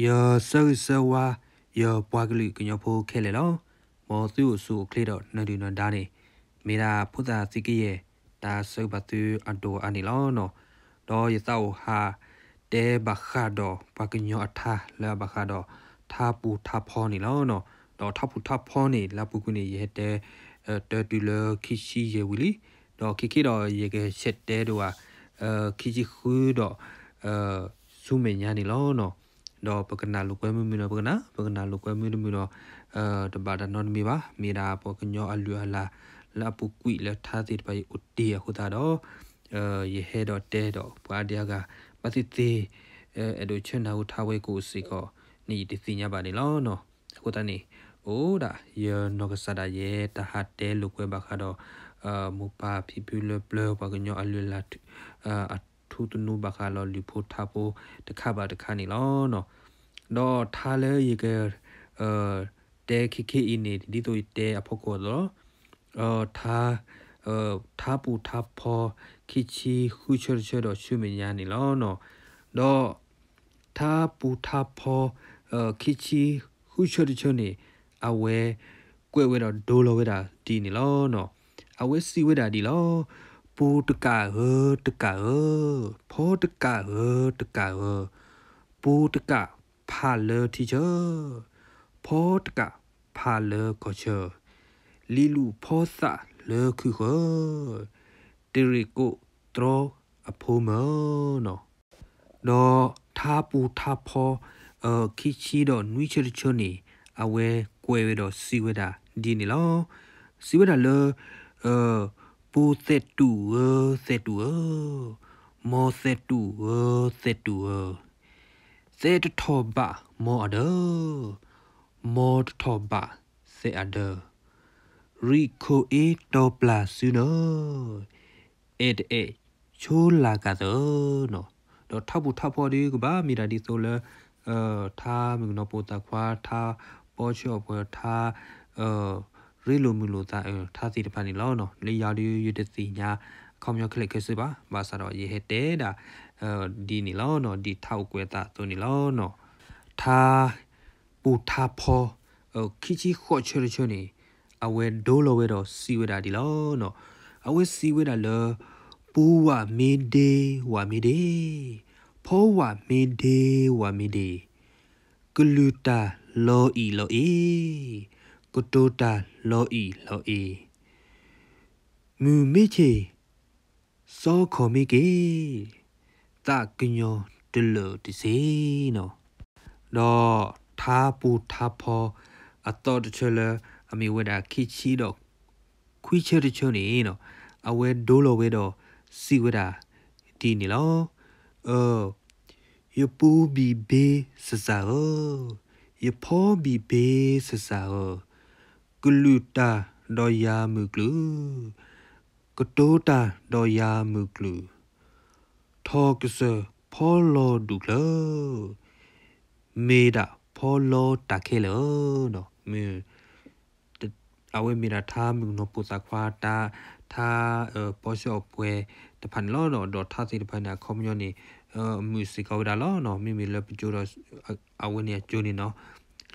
ယောဆောက်ဆဝါယောပွားကလေးကညောဖိုးခဲလေလောမောသူ့ဆူကလေးတော့နော်ဒီနော်ဒါနေမေရာဖုတာစီကရဲ့ဒါဆုပ်ပတူအတိုအနီလောနော်တော့ရသောဟာတဲဘခါဒေါ်ပကညောအထာလာဘခါဒေါ်ထာပူထာဖောနေလောနော်တော့ထာပူထာဖောနေလာပူကုနေရဲ့တဲတဲတူလခိရှိရဲ့ဝီလီတော့ခိခိတော့ရေကရှက်တဲတို့ဟာအဲခိခိခူးတော့အဲစုမညာနေလောနော်တော့ပကနာလူကွဲမှုမျိုးတော့ပကနာပကနာလူကွဲမှုမျိုးတော့အဲတပါတာနော်မီပါမီတာပေါ်ကညောအလူအလာ လာပုကွီလာသာတိပိုင်ဥတီခုတာတော့အဲရဟဲတော့တဲတော့ဘာတရားကပတိသေးအဲဒိုချန်နာဟူထားဝဲကိုစီကောနီဒီစီညာပါနေလောနော်အခုတနေ့အိုးဒါယေနောကဆာဒါယေတဟတ်တဲလူကွဲပါခါတော့အမူပါဖီပူလဘလဘကညောအလူလာအထူတနုဘခါလောလီဖိုထာပိုတခါပါတခါနေလောနော်တော့ထားလဲရေကအဲတဲခိခိအင်းနေဒီတို့တဲအဖို့ကောလောအော်ထားအဲထားပူထားဖောခိချီခူချောချောတော့ရှုမညာနေလောနော်တော့ထားပူထားဖောအဲခိချီခူချောချောနေအဝဲကွဲဝဲတော့ဒိုလိုဝဲတာဒီနေလောနော်အဝဲစီဝဲတာဒီလောปูตกะเอตกะเอพอตกะเอตกะเอปูตกะพาเลทีเจอพอตกะพาเลก็เชอลีลูพอสะเลคือเอติริโกตรออโพเมเนาะดอทาปูทาพอเออคิชิดอนุยเชริชนีအဝဲကွဲဝဲတော့စီဝဲတာဒီနေလောစီဝဲတာလေအဲပူစက်တူဝစက်တူဝမောစက်တူဝစက်တူဝစက်ထောဘမောအဒမောထောဘစက်အဒရီကိုအေတောပလာဆူနောเอดเอชูลากาโซเนาะတော့ထပ်ဖို့ထပ်ဖို့ဒီကဘာမီတာဒီဆိုလဲအဲထားမင်းတော့ပိုတာခွာထားပေါ်ချော့ပေါ်ထားအဲရီလိုမူလိုသာထားစီတဖန်နေလောနော်လေရာဒီယူတစီညာခေါမျောခလစ်ခဲစပါဘာသာတော့ရေဟတဲဒါဒီနေလောနော်ဒီထောက်ကွဲတာသူနေလောနော်ထားပူထားဖောခီချီခေါ်ချရချနေအဝဲဒိုးလိုဝဲတော့စီဝဲတာဒီလောနော်အဝဲစီဝဲတာလောပူဝမေဒေဝမေဒေဖောဝမေဒေဝမေဒေကလူတာလောဤလောဤကတိုတာလောဤလောဤမူမေချေစောခေါ်မိကေတာကညောတလတစီနောတော့သာပူသာဖောအတော်တချလအမီဝဒခိချီတော့ခွိချတချုံနေနော်အဝဲဒိုးလိုဝဲတော့စီဝဒဒီနေလောအော်ယပူဘီဘေးစစာရောယဖောဘီဘေးစစာရောကလူတာဒေါ်ယာမုကလူကတိုတာဒေါ်ယာမုကလူထောကစဖောလောဒုကလမေတာဖောလောတခဲလောနော်မေအဝေမီရာသာမှုနောပုစာခွာတာသာပေါ်ရှော့ပွဲတဖန်လောတော့ဒေါ်သာစီတဖန်နာကွန်မြူနီအမြူစစ်ကောဒါလောနော်မိမိလပကြိုတော့အဝေနေကြိုနေနော်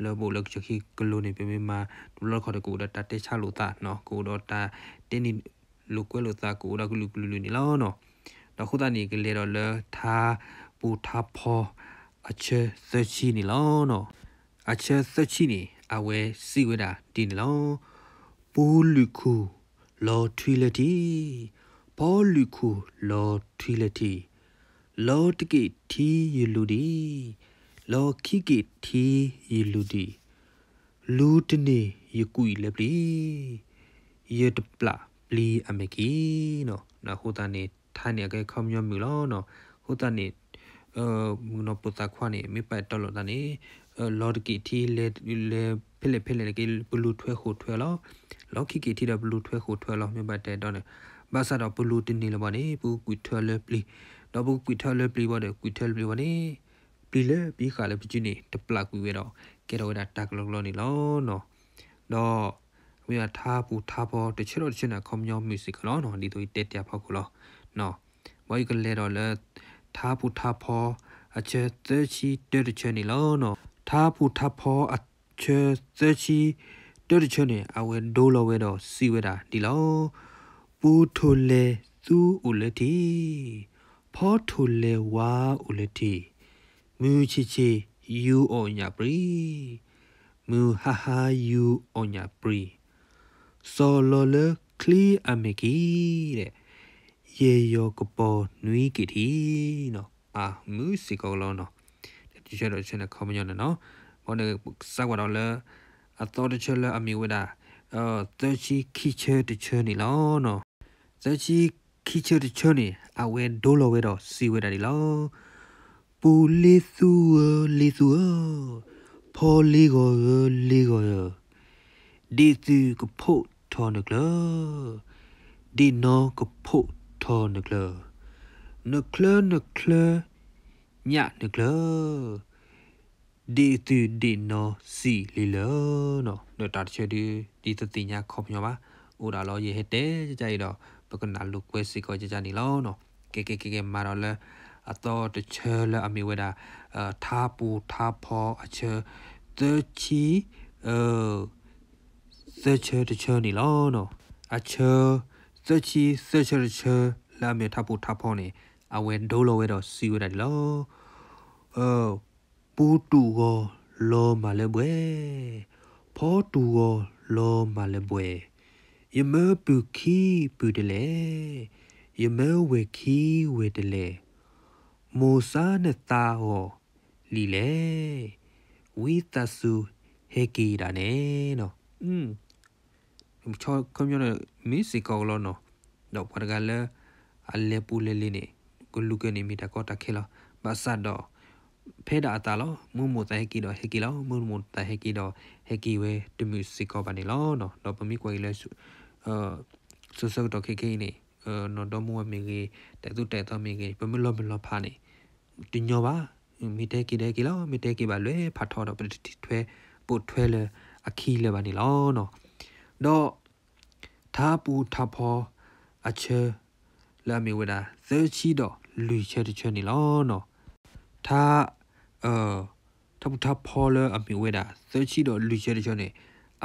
လောဘလောက်ချခီကလိုနေပေမေမာဒူလောက်ခေါ်တကူဒါတတေချလိုတာနော်ကိုတော့တာတင်းနီလူကွဲလိုတာကိုတော့ကလူကလူလူနေလောနော်တော့ခုတနေကလေးတော့လသာပူသာဖောအချေစချီနီလောနော်အချေစချီနီအဝဲစီဝဲတာဒီနီလောပူလူခုလောထွီလက်တီပေါ်လူခုလောထွီလက်တီလောတကိတီယလူဒီလောခိကေတီယေလူဒီလူတနေယကွီလေပလီယေတပလာပလီအမေကီနော်နာဟိုတာနေထာနေကဲခေါမျောမူလောနော်ဟိုတာနေအဲမူနောပတာခွာနေမိပတ်တော်လောတာနေလော်ကီတီလေလေဖိလေဖိလေကေဘလူထွဲဟိုထွဲလောလောခိကေတီတော့ဘလူထွဲဟိုထွဲလောမိပတ်တဲတော့နေဘာသာတော့ဘလူတင်နေလောပါနေပူကွီထွဲလေပလီတော့ပူကွီထွဲလေပလီပါတဲ့ကွီထွဲလေပလီပါနေပလီလေပီခါလေပကျူနေတပလကူဝဲတော့ကဲတော့ဒါတက်လောလောနေလောနော်တော့ဝေးထားပူထားပေါ်တချေတော့တချေနာကွန်မြူမြူစစ်ကလောနော်ဒီတို့တက်တဖောက်ကူလောနော်ဘိုက်ကလေတော့လေထားပူထားပေါ်အချေသချီတက်တချေနေလောနော်ထားပူထားပေါ်အချေသချီတက်တချေနေအဝဲဒိုးလောဝဲတော့စီဝဲတာဒီလောပူထိုလေသူဦးလက်တီဖောထိုလေဝါဦးလက်တီမူချီချီယူအွန်ညာပရီမူဟာဟာယူအွန်ညာပရီစော်လော်လကလီအမေကီတဲ့ရေယောကပေါ်နွီကီတီနော်အာမူစီကောလောနော်ဒီချက်တော့ချက်နဲ့ခေါမညောနော်ဘောနေစကွာတော့လအတော်တချက်လအမီဝဒါအော်တချီခီချဲတချဲနေလောနော်တချီခီချဲတချဲနေအဝဲဒိုးလောဝဲတော့စီဝဲတာဒီလောပူလေးစုလေးစုဖော်လေးကိုလေးကိုဒီစုကဖို့ထော်နကလဒီနောကဖို့ထော်နကလနကလနကလညနကလဒီတူဒီနောစီလီလောနော်တော့တာချက်ဒီဒီသတိညာခေါ်ပြောပါဦးတာလောရေဟဲ့တဲ့ကြကြရတော့ပကနာလူကွဲစီကိုကြကြနေလောနော်ကဲကဲကဲမာတော့လဲအတော်တချဲလအမီဝဒအသာပူသာဖောအချဲတချီအဲစချဲတချဲနီလောနော်အချဲစချီစချဲတချဲလာမီသာပူသာဖောနေအဝဲဒိုးလိုဝဲတော့စီဝဒလောအဲပူတူကိုလောမလဲဘွဲဖောတူကိုလောမလဲဘွဲယမပူခီပူတလေယမဝေခီဝေတလေမိုဆာနတာဟောလီလေဝီတဆူဟေကီဒါနေနော်อืมချောကွန်မြူနမီစီကောလောနော်တော့ပါကလည်းအလဲပူလေလေးနေကိုလူကနေမိတာကောတာခဲလားဘာစတ်တော့ဖဲတာအတာလောမုံမတဲကီတော့ဟေကီလောမုံမတဲဟေကီတော့ဟေကီဝဲတမီစီကောပါနေလောနော်တော့ပမိကွယ်လဲအာဆဆတော့ခေခေနေနော်တော့မဝမေကြီးတဲသူတဲတော့မေကြီးပမလမလဖာနေတင်ညောပါမီတဲကီတဲကီလောမီတဲကီပါလွဲဖတ်ထော်တော့ပတိထွဲပို့ထွဲလေအခီလေပါနေလောနော်တော့သာပူထဖောအချေလာမီဝဒါသချီတော့လူချေတချေနေလောနော်သာအာထပထဖောလေအမီဝဒါသချီတော့လူချေတချေနေ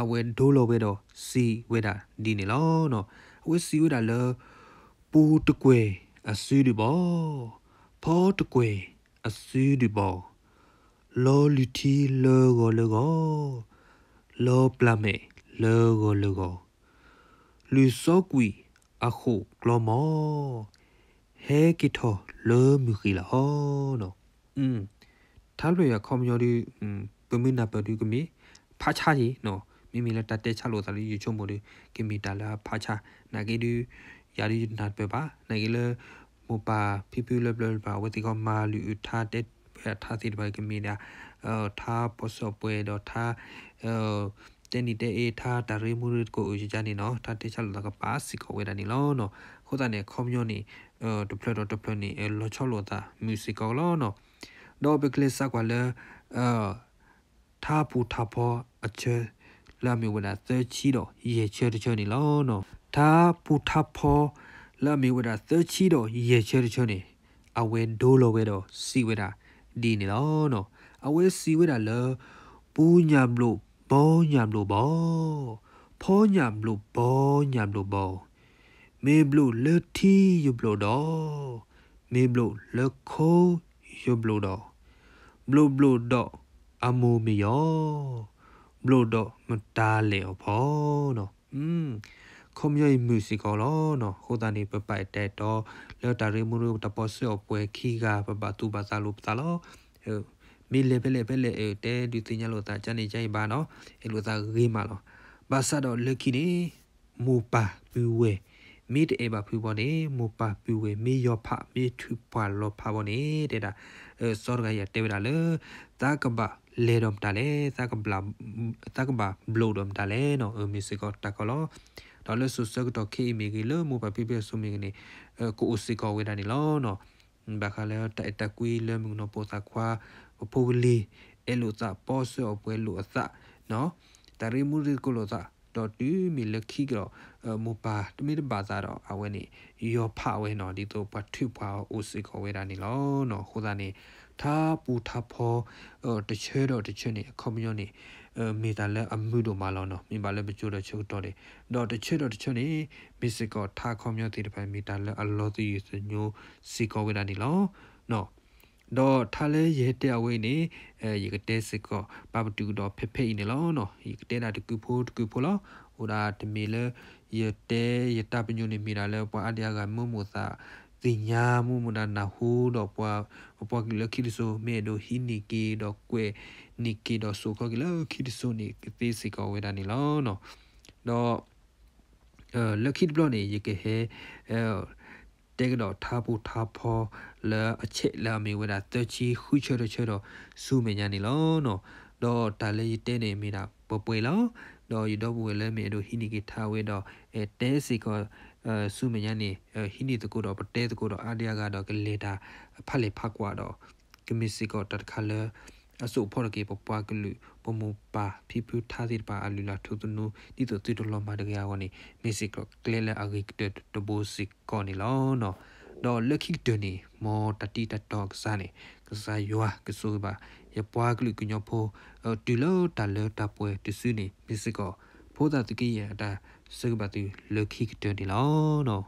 အဝဲဒိုးလိုပဲတော့စီဝဒါဒီနေလောနော်အဝဲစီဝဒါလေပူတကွေအဆူဒီဘောဖောတကွေအစီဒီဘောလောလူတီလောကိုလောကိုလောပလမေလောကိုလောကိုလူစောကွီအခုကလောမောဟဲကီထောလောမူခီလာဟောနောอืมถ้าเลยอะคอมยอดีอืมปึมินาปะดูกะมีพาชาจีเนาะမိမိလက်တတဲချလို့သာလေးယူချုံမို့လေကင်မီတာလာဖာချနာကေဒီယာရီနာပေပါနာကေလေမိုပါဖိဖိလဘလပါဝတိကမာလူထာတက်ဖဲထာစီတပိုင်ကမီနာအော်ထာပိုစောပွဲတော့ထာအော်တဲ့နီတဲ့အေထာတရီမူရစ်ကိုဦးကြနေနော်ထာတေချလကပါစီကိုဝေဒနီလောနော်ခိုတာနေကွန်မြူနီအော်ဒပလတော့ဒပလနီအလောချလောတာမြူစစ်ကောလောနော်တော့ဘကလစ်စကွာလေအော်ထာပူထာပေါ်အချေလာမီဝနာသချီတော့ရေချေတချေနီလောနော်ထာပူထာပေါ်လာမီဝဒသချီတော့ရေချဲချောနေအဝဲဒိုးလိုဝဲတော့စီဝဒဒီနေလောနော်အဝဲစီဝဒလပူညာမလို့ဘောညာမလို့ဘောဖောညာမလို့ဘောညာမလို့ဘောမေဘလို့လထီယူဘလို့တော့မေဘလို့လခိုးယူဘလို့တော့ဘလို့ဘလို့တော့အမိုမီယောဘလို့တော့မတားလေဘောနော်อืมခုံမြည်မှုစီကောလောနော်ဟိုတန်နေပပိုက်တဲ့တော့လော်တာရီမူရတပေါ်ဆော့ပွဲခီကပပတူပါစာလို့ပတာလောဟိုမီလေပဲလေပဲလေတဲဒီတင်ရလို့တာချန်နေကြိုင်ပါနော်အဲ့လိုသာရေးမှာလောဘာစတော့လက်ကီနေမူပါပြူဝဲမီတအေဘာပြူပေါ်နေမူပါပြူဝဲမီယောဖမီထူပါလောဖပေါ်နေတဲ့တာစောရကရတဲဝလာလေတာကဘာလေဒုံတာလေတာကဘလာတာကဘာဘလိုဒုံတာလေနော်မီစကောတာကလောတော်လဆုစကတော့ခေမီကီလမူပပိပဆုမီကနေကိုအိုစီကောဝေဒနီလောနော်ဘာခလဲတက်တကွီလမူနော်ပိုတာခွာပိုလီအဲလိုသာပေါ်ဆောပွဲလိုအသနော်တရီမူရီကိုလိုသာတော့ဒီမီလခီကတော့မူပါတမီဘာသာတော့အဝဲနေရောဖဝဲနော်ဒီတော့ပထွေပွားအိုစီကောဝေဒနီလောနော်ခိုးသားနေသာပူသာဖောတချဲတော့တချဲနေကွန်မြူနီမေတာလဲအမှုတို့မလောနော်မိပါလဲပကြိုးတော့ချုပ်တော့တယ်တော့တချဲတော့တချဲနေမစ်စကောသာကွန်မြူတီတပိုင်မီတာလဲအလောတီစညိုစီကောဝေတာနေလောနော်တော့ထားလဲရဲတဲ့အဝေးနေအဲရေကတဲစစ်ကောပပတူတော့ဖက်ဖိနေလောနော်ရေကတဲတာတကူဖိုးတကူဖိုးလောဟိုဒါတမီလဲရဲတဲရတပညုန်နေမိတာလဲပွာအတရားကမုံမူသာတိညာမှုမနာနာဟုတော့ပွားပွားကလခိလဆိုမေဒိုဟိနီကေတော့ကွဲနီကေတော့ဆိုခောကလခိလဆိုနီတေစီကောဝေဒနီလောနော်တော့အဲလခိဘလော့နေရကေဟဲအဲတဲ့ကတော့ထားဖို့ထားဖို့လာအချက်လာမေဝဒတချီခုချောချောစုမညာနေလောနော်တော့ဒါလေးတဲနေမိတာပပွေလောတော့ရတော့ပွေလဲမေတို့ဟိနီကေထားဝဲတော့အဲတဲစီကောစုမညာနေဟိနီတကိုတော့ပတဲတကိုတော့အာဒီယာကတော့ကလေတာဖတ်လေဖတ်ကွာတော့ကမစ်စီကောတတ်ခါလဲအစုဖော်ကေပပွားကလူပမူပါဖိပူထားစီပါအလူလာထုတနုဒီတော့တီတလောမာတကရကောနေမစ်စီကောကလေလာအဂိကတတဘူစီကောနေလောနော်တော့ lucky dune mo tati ta dog sa ne ka sa ywa ka so ba ya pwa klu ku nyo pho tu lo ta lo ta pwe tu su ne misiko pho da tu ki ya ta စကဘတိလခိကတဒီလောနော်